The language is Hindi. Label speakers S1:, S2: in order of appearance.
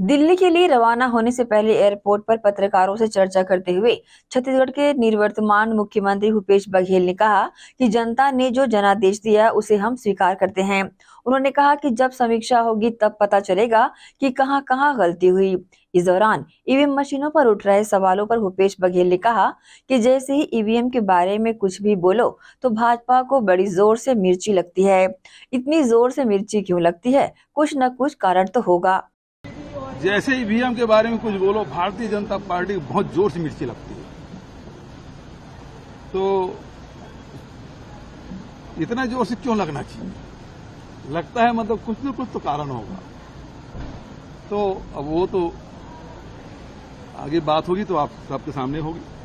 S1: दिल्ली के लिए रवाना होने से पहले एयरपोर्ट पर पत्रकारों से चर्चा करते हुए छत्तीसगढ़ के निर्वर्तमान मुख्यमंत्री भूपेश बघेल ने कहा कि जनता ने जो जनादेश दिया उसे हम स्वीकार करते हैं उन्होंने कहा कि जब समीक्षा होगी तब पता चलेगा कि कहां कहां गलती हुई इस दौरान ईवीएम e मशीनों पर उठ रहे सवालों पर भूपेश बघेल ने कहा की जैसे ही ईवीएम e के बारे में कुछ भी बोलो तो भाजपा को बड़ी जोर से मिर्ची लगती है इतनी जोर से मिर्ची क्यों लगती है कुछ न कुछ कारण तो होगा
S2: जैसे ही ईवीएम के बारे में कुछ बोलो भारतीय जनता पार्टी बहुत जोर से मिर्ची लगती है तो इतना जोर से क्यों लगना चाहिए लगता है मतलब कुछ न कुछ तो कारण होगा तो अब वो तो आगे बात होगी तो आप सबके सामने होगी